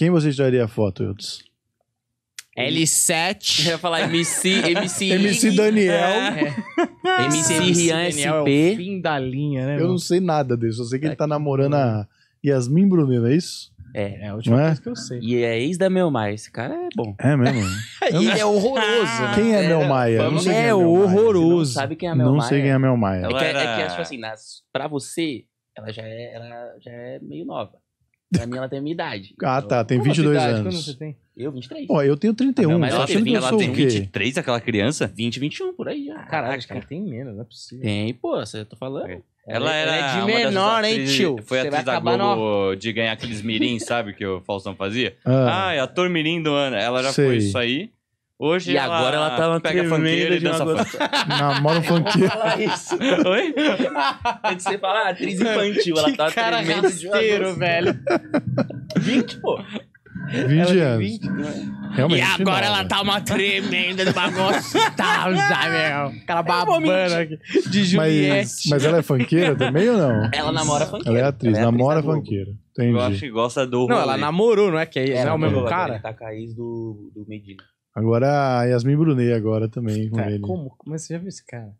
Quem você tiraria a foto, Eudes? L7. Eu ia falar MC, MC. MC Daniel. É. MC Rian SP. É o fim da linha, né? Eu mano? não sei nada dele, só sei que ele é tá namorando a Yasmin Brunel, é isso? É, é a última é? coisa é? que eu sei. E é ex da Melmaia. Esse cara é bom. É mesmo? ele é horroroso. Né? Quem é, é Melmaia? Vamos é, é horroroso. Não sabe quem é Melmaia? Não sei quem é Melmaia. É que, é que, tipo assim, nas, pra você, ela já é, ela já é meio nova. Pra mim, ela tem a minha idade. Ah, tá. Então, tem 22 idade? anos. Quando você tem? Eu, 23. Ó, eu tenho 31. mas ela, tem, 23, aquela criança? 20, 21, por aí. Ah, Caraca, cara. tem menos, não é possível. Tem, pô, você tá falando. É. Ela é era é de menor, hein, tio? Foi Você atriz da Globo no... de ganhar aqueles mirins, sabe? Que o Faustão fazia. Ah, ah é ator mirim do ano. Ela já Sei. foi isso aí. Hoje e ela agora ela tá uma pega fanqueira de dança funk. Namora um funkeiro. Fala isso. Oi? Antes é você fala atriz infantil, ela tá cara tremendo inteiro velho. 20, pô. 20 ela anos. 20, é? Realmente. E agora ela tá uma tremenda de uma gostosa, meu. Aquela babana aqui. De Juliette. Mas, mas ela é fanqueira também ou não? Ela namora fanqueira. Ela é atriz, ela é atriz namora fanqueira. Entendi. Eu acho que gosta do. Não, rolê. ela namorou, não é? Que é, é o mesmo cara? Tá a do, do Medina. Agora a Yasmin Brunet agora também com cara, ele. Como? como é você já viu esse cara?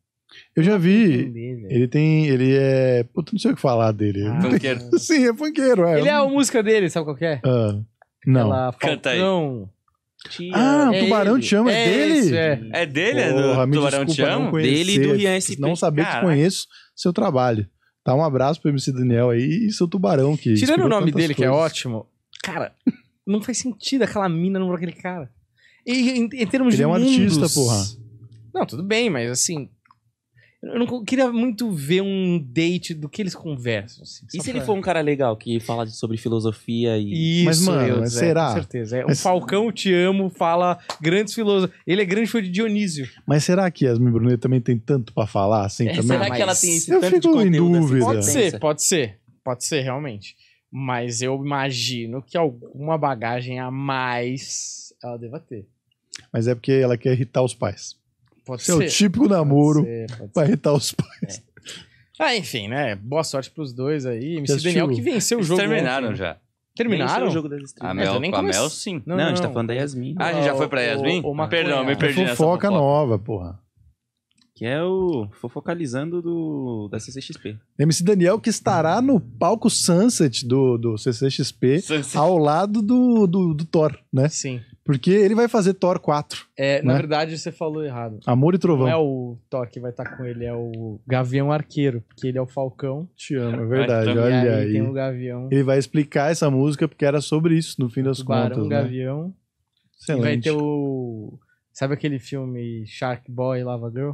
Eu já vi. É ele tem. Ele é. Puta, não sei o que falar dele. Ah, Panqueiro. Sim, é panqueiro. É. Ele é a música dele, sabe qual é? Ah, não. Aquela Canta Falcão. aí. Ah, Tia. Ah, o é Tubarão ele. te ama, é, é, dele? é. é dele? Porra, é do Tubarão te ama? Conhecer, dele e do Rian SP. Não saber Caraca. que conheço seu trabalho. Tá um abraço pro MC Daniel aí e seu Tubarão que. Tirando o nome dele, coisas. que é ótimo, cara, não faz sentido aquela mina no aquele cara. E em, em termos Ele de. Ele é um mundos, artista, porra. Não, tudo bem, mas assim, eu não queria muito ver um date do que eles conversam. Assim, e se pra... ele for um cara legal que fala sobre filosofia e. Isso, mas, mano, será? com certeza. É, mas... O Falcão Te Amo fala grandes filósofos. Ele é grande fã de Dionísio. Mas será que Yasmin Brunet também tem tanto para falar assim é, também? Será mas... que ela tem esse eu tanto fico de conteúdo? Em assim? dúvida. Assim? Pode ser, pode ser. Pode ser, realmente. Mas eu imagino que alguma bagagem a mais ela deva ter. Mas é porque ela quer irritar os pais. Pode ser. é o típico namoro para irritar os pais. É. Ah, enfim, né? Boa sorte pros dois aí. MC Assistiu. Daniel que venceu o jogo. Terminaram ontem. já. Terminaram? o jogo A Mel, nem a Mel sim. Não, não, não, a gente tá falando da Yasmin. Ah, a gente já foi pra Yasmin? O, o, o Perdão, me perdi é fofoca nessa fofoca. nova, porra que é o Fofocalizando do, da CCXP. MC Daniel, que estará no palco Sunset do, do CCXP, Sunset. ao lado do, do, do, Thor, né? Sim. Porque ele vai fazer Thor 4. É, né? na verdade você falou errado. Amor e Trovão. Não é o Thor que vai estar com ele, é o Gavião Arqueiro, porque ele é o Falcão. Te amo, é verdade, olha aí. aí. Tem o Gavião. Ele vai explicar essa música porque era sobre isso, no fim das Barão, contas. Barão, né? Gavião. Excelente. E vai ter o... Sabe aquele filme Shark Boy e Lava Girl?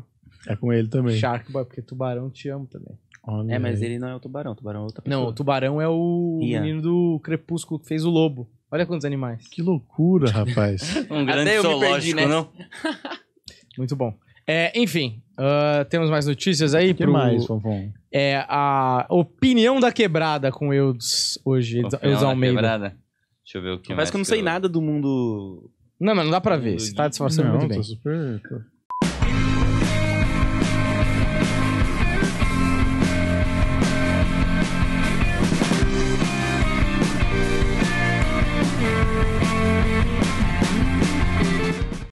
É com ele também. Sharkboy, porque Tubarão te amo também. Olha é, mas ele não é o Tubarão, o Tubarão é outra pessoa. Não, o Tubarão é o Ian. menino do Crepúsculo que fez o Lobo. Olha quantos animais. Que loucura, rapaz. um grande Até zoológico, perdi, né? não? Muito bom. É, enfim, uh, temos mais notícias aí. O que pro... mais, É a opinião da quebrada com Eudes hoje, Eudes Almeida. Quebrada. Deixa eu ver o que Parece mais que eu não sei eu... nada do mundo... Não, mas não dá pra ver, você tá disfarçando muito bem. Não, tô super...